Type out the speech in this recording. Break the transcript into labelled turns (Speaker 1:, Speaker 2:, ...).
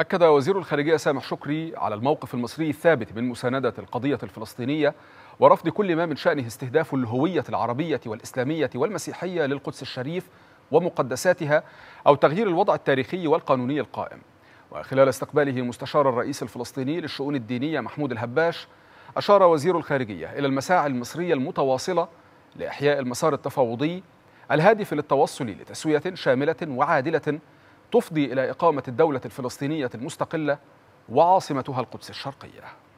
Speaker 1: أكد وزير الخارجية سامح شكري على الموقف المصري الثابت من مساندة القضية الفلسطينية ورفض كل ما من شأنه استهداف الهوية العربية والإسلامية والمسيحية للقدس الشريف ومقدساتها أو تغيير الوضع التاريخي والقانوني القائم وخلال استقباله مستشار الرئيس الفلسطيني للشؤون الدينية محمود الهباش أشار وزير الخارجية إلى المساعي المصرية المتواصلة لإحياء المسار التفاوضي الهادف للتوصل لتسوية شاملة وعادلة تفضي إلى إقامة الدولة الفلسطينية المستقلة وعاصمتها القدس الشرقية